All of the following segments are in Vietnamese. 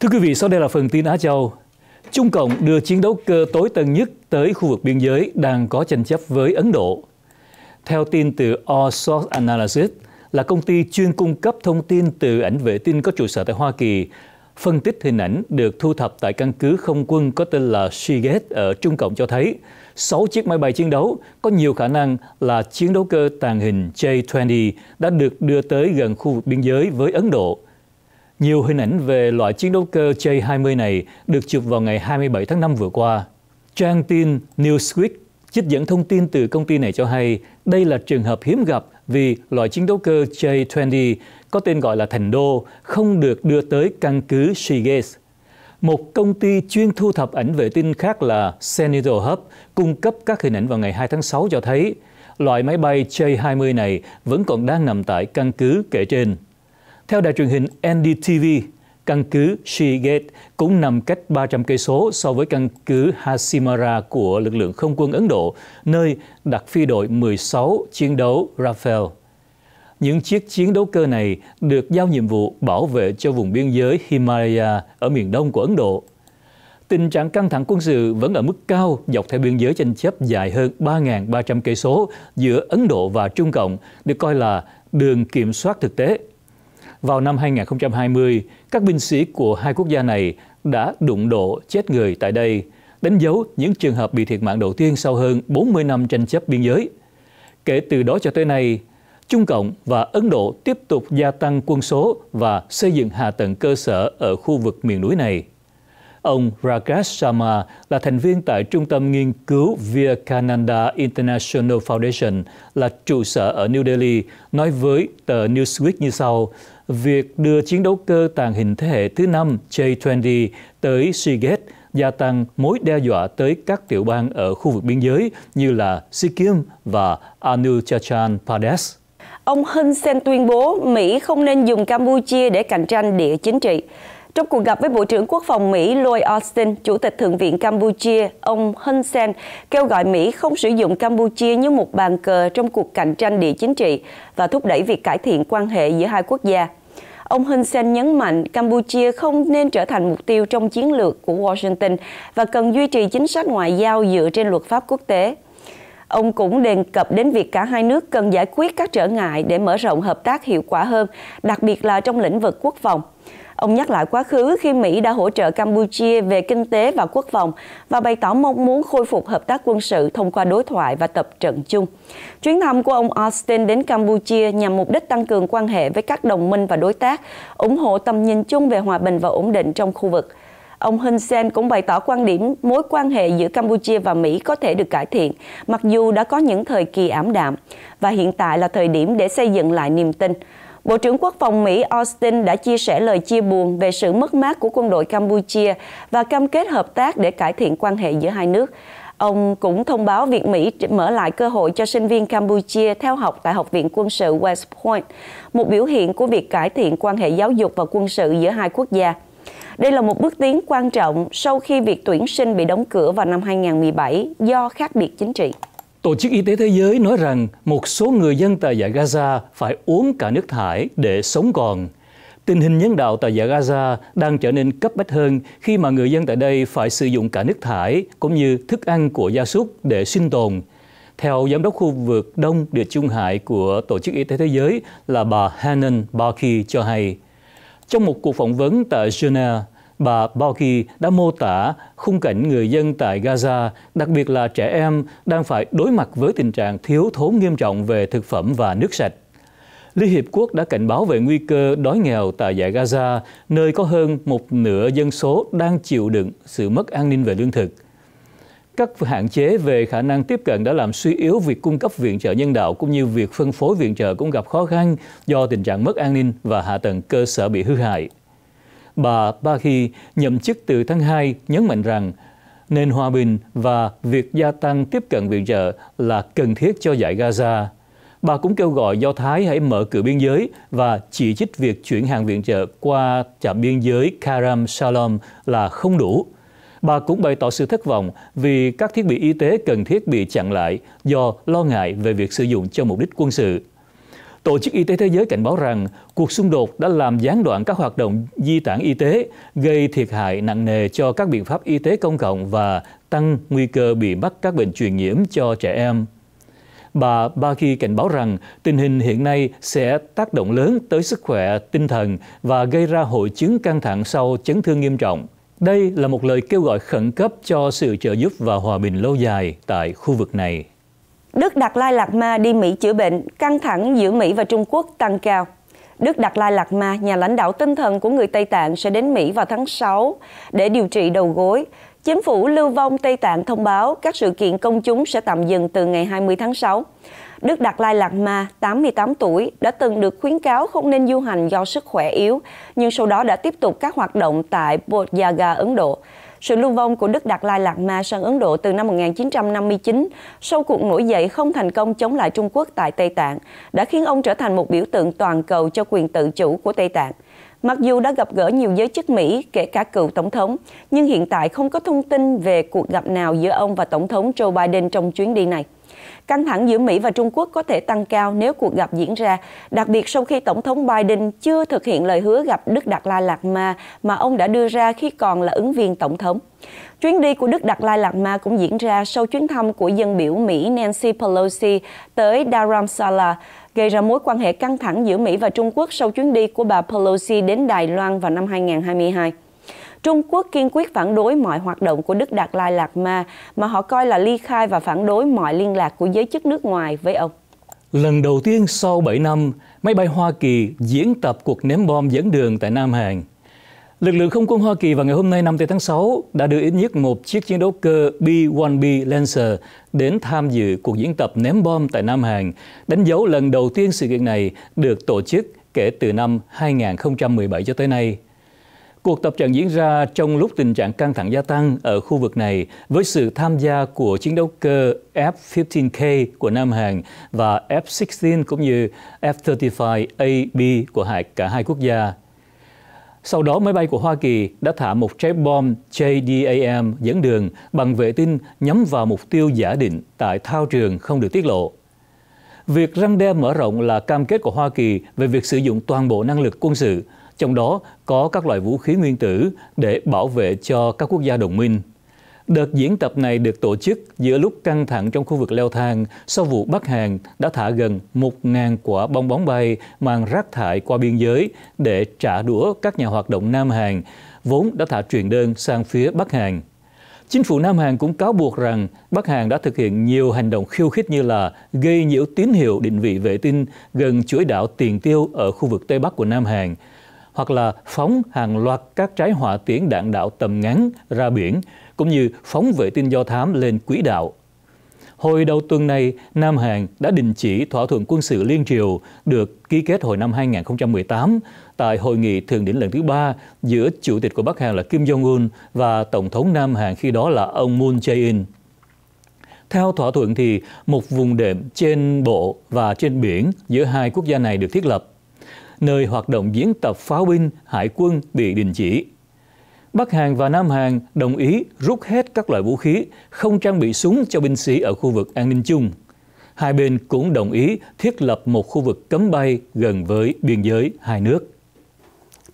Thưa quý vị, sau đây là phần tin Á Châu. Trung Cộng đưa chiến đấu cơ tối tân nhất tới khu vực biên giới đang có tranh chấp với Ấn Độ. Theo tin từ All Source Analysis, là công ty chuyên cung cấp thông tin từ ảnh vệ tinh có trụ sở tại Hoa Kỳ, phân tích hình ảnh được thu thập tại căn cứ không quân có tên là Shiget ở Trung Cộng cho thấy 6 chiếc máy bay chiến đấu có nhiều khả năng là chiến đấu cơ tàng hình J-20 đã được đưa tới gần khu vực biên giới với Ấn Độ – nhiều hình ảnh về loại chiến đấu cơ J-20 này được chụp vào ngày 27 tháng 5 vừa qua. Trang tin Newsweek trích dẫn thông tin từ công ty này cho hay đây là trường hợp hiếm gặp vì loại chiến đấu cơ J-20 có tên gọi là Thành Đô không được đưa tới căn cứ Shigex. Một công ty chuyên thu thập ảnh vệ tinh khác là Senator Hub cung cấp các hình ảnh vào ngày 2 tháng 6 cho thấy loại máy bay J-20 này vẫn còn đang nằm tại căn cứ kể trên. Theo đài truyền hình NDTV, căn cứ Shigate cũng nằm cách 300 cây số so với căn cứ Hashimara của lực lượng không quân Ấn Độ, nơi đặt phi đội 16 chiến đấu Rafale. Những chiếc chiến đấu cơ này được giao nhiệm vụ bảo vệ cho vùng biên giới Himalaya ở miền đông của Ấn Độ. Tình trạng căng thẳng quân sự vẫn ở mức cao dọc theo biên giới tranh chấp dài hơn 3.300 cây số giữa Ấn Độ và Trung Cộng, được coi là đường kiểm soát thực tế vào năm 2020, các binh sĩ của hai quốc gia này đã đụng độ chết người tại đây, đánh dấu những trường hợp bị thiệt mạng đầu tiên sau hơn 40 năm tranh chấp biên giới. Kể từ đó cho tới nay, Trung Cộng và Ấn Độ tiếp tục gia tăng quân số và xây dựng hạ tầng cơ sở ở khu vực miền núi này. Ông Rakesh Sharma là thành viên tại Trung tâm Nghiên cứu Vivekananda International Foundation là trụ sở ở New Delhi, nói với tờ Newsweek như sau. Việc đưa chiến đấu cơ tàng hình thế hệ thứ năm J-20 tới Siget gia tăng mối đe dọa tới các tiểu bang ở khu vực biên giới như là Sikkim và Anuchachan Pradesh. Ông Hun Sen tuyên bố Mỹ không nên dùng Campuchia để cạnh tranh địa chính trị. Trong cuộc gặp với Bộ trưởng Quốc phòng Mỹ Lloyd Austin, Chủ tịch Thượng viện Campuchia, ông Hun Sen kêu gọi Mỹ không sử dụng Campuchia như một bàn cờ trong cuộc cạnh tranh địa chính trị và thúc đẩy việc cải thiện quan hệ giữa hai quốc gia. Ông Hun Sen nhấn mạnh Campuchia không nên trở thành mục tiêu trong chiến lược của Washington và cần duy trì chính sách ngoại giao dựa trên luật pháp quốc tế. Ông cũng đề cập đến việc cả hai nước cần giải quyết các trở ngại để mở rộng hợp tác hiệu quả hơn, đặc biệt là trong lĩnh vực quốc phòng. Ông nhắc lại quá khứ khi Mỹ đã hỗ trợ Campuchia về kinh tế và quốc phòng và bày tỏ mong muốn khôi phục hợp tác quân sự thông qua đối thoại và tập trận chung. Chuyến thăm của ông Austin đến Campuchia nhằm mục đích tăng cường quan hệ với các đồng minh và đối tác, ủng hộ tầm nhìn chung về hòa bình và ổn định trong khu vực. Ông Hun Sen cũng bày tỏ quan điểm mối quan hệ giữa Campuchia và Mỹ có thể được cải thiện, mặc dù đã có những thời kỳ ảm đạm, và hiện tại là thời điểm để xây dựng lại niềm tin. Bộ trưởng Quốc phòng Mỹ Austin đã chia sẻ lời chia buồn về sự mất mát của quân đội Campuchia và cam kết hợp tác để cải thiện quan hệ giữa hai nước. Ông cũng thông báo việc Mỹ mở lại cơ hội cho sinh viên Campuchia theo học tại Học viện Quân sự West Point, một biểu hiện của việc cải thiện quan hệ giáo dục và quân sự giữa hai quốc gia. Đây là một bước tiến quan trọng sau khi việc tuyển sinh bị đóng cửa vào năm 2017 do khác biệt chính trị. Tổ chức Y tế Thế giới nói rằng một số người dân tại giải Gaza phải uống cả nước thải để sống còn. Tình hình nhân đạo tại giải Gaza đang trở nên cấp bách hơn khi mà người dân tại đây phải sử dụng cả nước thải cũng như thức ăn của gia súc để sinh tồn. Theo giám đốc khu vực Đông Địa Trung Hải của Tổ chức Y tế Thế giới là bà Hanan Barkey cho hay, trong một cuộc phỏng vấn tại Geneva, bà Bauki đã mô tả khung cảnh người dân tại Gaza, đặc biệt là trẻ em, đang phải đối mặt với tình trạng thiếu thốn nghiêm trọng về thực phẩm và nước sạch. Liên Hiệp Quốc đã cảnh báo về nguy cơ đói nghèo tại giải Gaza, nơi có hơn một nửa dân số đang chịu đựng sự mất an ninh về lương thực các hạn chế về khả năng tiếp cận đã làm suy yếu việc cung cấp viện trợ nhân đạo cũng như việc phân phối viện trợ cũng gặp khó khăn do tình trạng mất an ninh và hạ tầng cơ sở bị hư hại. Bà Bahi nhậm chức từ tháng 2 nhấn mạnh rằng nền hòa bình và việc gia tăng tiếp cận viện trợ là cần thiết cho giải Gaza. Bà cũng kêu gọi Do Thái hãy mở cửa biên giới và chỉ trích việc chuyển hàng viện trợ qua trạm biên giới Karam Shalom là không đủ Bà cũng bày tỏ sự thất vọng vì các thiết bị y tế cần thiết bị chặn lại do lo ngại về việc sử dụng cho mục đích quân sự. Tổ chức Y tế Thế giới cảnh báo rằng cuộc xung đột đã làm gián đoạn các hoạt động di tản y tế, gây thiệt hại nặng nề cho các biện pháp y tế công cộng và tăng nguy cơ bị mắc các bệnh truyền nhiễm cho trẻ em. Bà Baki cảnh báo rằng tình hình hiện nay sẽ tác động lớn tới sức khỏe tinh thần và gây ra hội chứng căng thẳng sau chấn thương nghiêm trọng. Đây là một lời kêu gọi khẩn cấp cho sự trợ giúp và hòa bình lâu dài tại khu vực này. Đức Đạt Lai Lạt Ma đi Mỹ chữa bệnh, căng thẳng giữa Mỹ và Trung Quốc tăng cao. Đức Đạt Lai Lạt Ma, nhà lãnh đạo tinh thần của người Tây Tạng sẽ đến Mỹ vào tháng 6 để điều trị đầu gối. Chính phủ lưu vong Tây Tạng thông báo các sự kiện công chúng sẽ tạm dừng từ ngày 20 tháng 6. Đức Đạt Lai Lạt Ma, 88 tuổi, đã từng được khuyến cáo không nên du hành do sức khỏe yếu, nhưng sau đó đã tiếp tục các hoạt động tại Bodh Yaga, Ấn Độ. Sự lưu vong của Đức Đạt Lai Lạt Ma sang Ấn Độ từ năm 1959 sau cuộc nổi dậy không thành công chống lại Trung Quốc tại Tây Tạng đã khiến ông trở thành một biểu tượng toàn cầu cho quyền tự chủ của Tây Tạng. Mặc dù đã gặp gỡ nhiều giới chức Mỹ, kể cả cựu tổng thống, nhưng hiện tại không có thông tin về cuộc gặp nào giữa ông và tổng thống Joe Biden trong chuyến đi này. Căng thẳng giữa Mỹ và Trung Quốc có thể tăng cao nếu cuộc gặp diễn ra, đặc biệt sau khi Tổng thống Biden chưa thực hiện lời hứa gặp Đức Đạt Lai Lạt Ma mà ông đã đưa ra khi còn là ứng viên Tổng thống. Chuyến đi của Đức Đạt Lai Lạt Ma cũng diễn ra sau chuyến thăm của dân biểu Mỹ Nancy Pelosi tới Dharamsala, gây ra mối quan hệ căng thẳng giữa Mỹ và Trung Quốc sau chuyến đi của bà Pelosi đến Đài Loan vào năm 2022. Trung Quốc kiên quyết phản đối mọi hoạt động của Đức Đạt Lai Lạt Ma mà họ coi là ly khai và phản đối mọi liên lạc của giới chức nước ngoài với ông. Lần đầu tiên sau 7 năm, máy bay Hoa Kỳ diễn tập cuộc ném bom dẫn đường tại Nam Hàn. Lực lượng không quân Hoa Kỳ vào ngày hôm nay 5 tháng 6 đã đưa ít nhất một chiếc chiến đấu cơ B-1B Lancer đến tham dự cuộc diễn tập ném bom tại Nam Hàn, đánh dấu lần đầu tiên sự kiện này được tổ chức kể từ năm 2017 cho tới nay. Cuộc tập trận diễn ra trong lúc tình trạng căng thẳng gia tăng ở khu vực này với sự tham gia của chiến đấu cơ F-15K của Nam Hàn và F-16 cũng như F-35AB của hai, cả hai quốc gia. Sau đó, máy bay của Hoa Kỳ đã thả một trái bom JDAM dẫn đường bằng vệ tinh nhắm vào mục tiêu giả định tại thao trường không được tiết lộ. Việc răng đe mở rộng là cam kết của Hoa Kỳ về việc sử dụng toàn bộ năng lực quân sự – trong đó có các loại vũ khí nguyên tử để bảo vệ cho các quốc gia đồng minh. Đợt diễn tập này được tổ chức giữa lúc căng thẳng trong khu vực leo thang sau vụ Bắc Hàn đã thả gần 1.000 quả bong bóng bay mang rác thải qua biên giới để trả đũa các nhà hoạt động Nam Hàn, vốn đã thả truyền đơn sang phía Bắc Hàn. Chính phủ Nam Hàn cũng cáo buộc rằng Bắc Hàn đã thực hiện nhiều hành động khiêu khích như là gây nhiễu tín hiệu định vị vệ tinh gần chuỗi đảo Tiền Tiêu ở khu vực Tây Bắc của Nam Hàn, hoặc là phóng hàng loạt các trái hỏa tiễn đạn đạo tầm ngắn ra biển, cũng như phóng vệ tinh do thám lên quỹ đạo. Hồi đầu tuần này, Nam Hàn đã đình chỉ thỏa thuận quân sự liên triều được ký kết hồi năm 2018 tại hội nghị thượng đỉnh lần thứ ba giữa Chủ tịch của Bắc Hàn là Kim Jong-un và Tổng thống Nam Hàn khi đó là ông Moon Jae-in. Theo thỏa thuận thì một vùng đệm trên bộ và trên biển giữa hai quốc gia này được thiết lập nơi hoạt động diễn tập pháo binh, hải quân bị đình chỉ. Bắc Hàn và Nam Hàn đồng ý rút hết các loại vũ khí, không trang bị súng cho binh sĩ ở khu vực an ninh chung. Hai bên cũng đồng ý thiết lập một khu vực cấm bay gần với biên giới hai nước.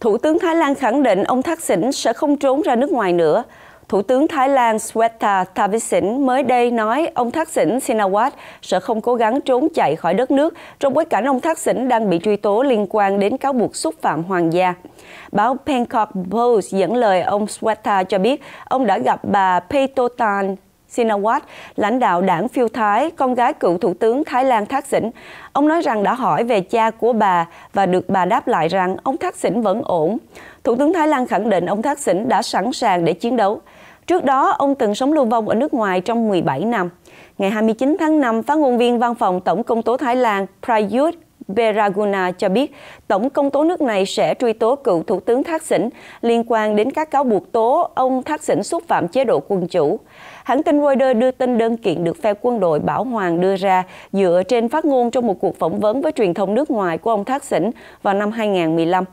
Thủ tướng Thái Lan khẳng định ông Thaksin sẽ không trốn ra nước ngoài nữa Thủ tướng Thái Lan Sweta Thavisin mới đây nói ông Thắc Sỉnh Sinawat sẽ không cố gắng trốn chạy khỏi đất nước trong bối cảnh ông Thắc Sỉnh đang bị truy tố liên quan đến cáo buộc xúc phạm hoàng gia. Báo Bangkok Post dẫn lời ông Sweta cho biết ông đã gặp bà Paitotan Sinawat, lãnh đạo đảng phiêu Thái, con gái cựu Thủ tướng Thái Lan Thác Sỉnh. Ông nói rằng đã hỏi về cha của bà và được bà đáp lại rằng ông Thác Sỉnh vẫn ổn. Thủ tướng Thái Lan khẳng định ông Thác Sỉnh đã sẵn sàng để chiến đấu. Trước đó, ông từng sống lưu vong ở nước ngoài trong 17 năm. Ngày 29 tháng 5, phát ngôn viên văn phòng Tổng công tố Thái Lan Prayut Beraguna cho biết Tổng công tố nước này sẽ truy tố cựu Thủ tướng Thác Sỉnh liên quan đến các cáo buộc tố ông Thác Sỉnh xúc phạm chế độ quân chủ. Hãng tin Reuters đưa tin đơn kiện được phe quân đội Bảo Hoàng đưa ra dựa trên phát ngôn trong một cuộc phỏng vấn với truyền thông nước ngoài của ông Thác Sỉnh vào năm 2015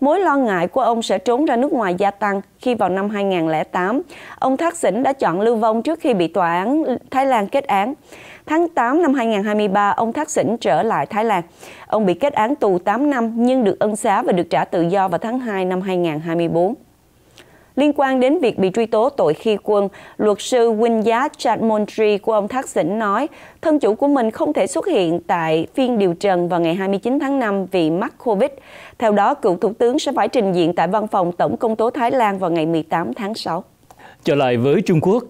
mối lo ngại của ông sẽ trốn ra nước ngoài gia tăng khi vào năm 2008, ông Thác Sỉnh đã chọn lưu vong trước khi bị tòa án Thái Lan kết án. Tháng 8 năm 2023, ông Thác Sỉnh trở lại Thái Lan. Ông bị kết án tù 8 năm nhưng được ân xá và được trả tự do vào tháng 2 năm 2024. Liên quan đến việc bị truy tố tội khi quân, luật sư Win Giá Chatmontri của ông Thác Sỉnh nói, thân chủ của mình không thể xuất hiện tại phiên điều trần vào ngày 29 tháng 5 vì mắc Covid. Theo đó, cựu thủ tướng sẽ phải trình diện tại văn phòng Tổng công tố Thái Lan vào ngày 18 tháng 6. Trở lại với Trung Quốc,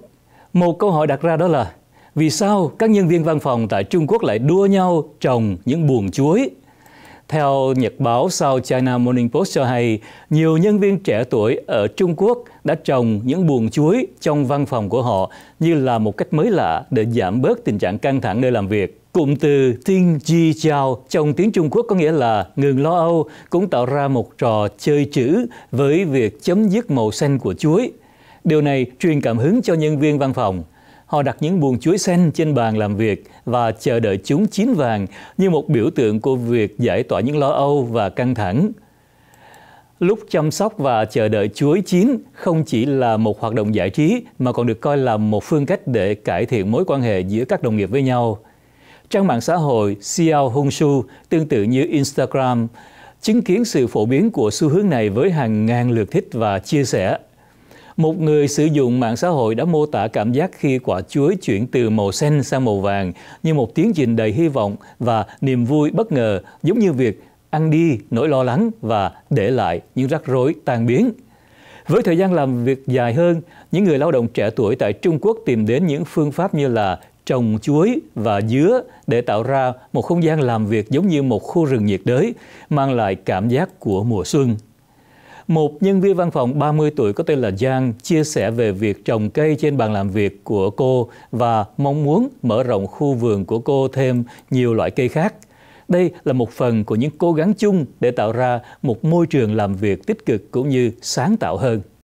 một câu hỏi đặt ra đó là vì sao các nhân viên văn phòng tại Trung Quốc lại đua nhau trồng những buồng chuối theo nhật báo South China Morning Post cho hay, nhiều nhân viên trẻ tuổi ở Trung Quốc đã trồng những buồng chuối trong văn phòng của họ như là một cách mới lạ để giảm bớt tình trạng căng thẳng nơi làm việc. Cụm từ Ting Ji Chao trong tiếng Trung Quốc có nghĩa là ngừng lo âu cũng tạo ra một trò chơi chữ với việc chấm dứt màu xanh của chuối. Điều này truyền cảm hứng cho nhân viên văn phòng – Họ đặt những buồng chuối xanh trên bàn làm việc và chờ đợi chúng chín vàng như một biểu tượng của việc giải tỏa những lo âu và căng thẳng. Lúc chăm sóc và chờ đợi chuối chín không chỉ là một hoạt động giải trí mà còn được coi là một phương cách để cải thiện mối quan hệ giữa các đồng nghiệp với nhau. Trang mạng xã hội Xiao Hongshu tương tự như Instagram chứng kiến sự phổ biến của xu hướng này với hàng ngàn lượt thích và chia sẻ một người sử dụng mạng xã hội đã mô tả cảm giác khi quả chuối chuyển từ màu xanh sang màu vàng như một tiến trình đầy hy vọng và niềm vui bất ngờ, giống như việc ăn đi nỗi lo lắng và để lại những rắc rối tan biến. Với thời gian làm việc dài hơn, những người lao động trẻ tuổi tại Trung Quốc tìm đến những phương pháp như là trồng chuối và dứa để tạo ra một không gian làm việc giống như một khu rừng nhiệt đới, mang lại cảm giác của mùa xuân. Một nhân viên văn phòng 30 tuổi có tên là Giang chia sẻ về việc trồng cây trên bàn làm việc của cô và mong muốn mở rộng khu vườn của cô thêm nhiều loại cây khác. Đây là một phần của những cố gắng chung để tạo ra một môi trường làm việc tích cực cũng như sáng tạo hơn.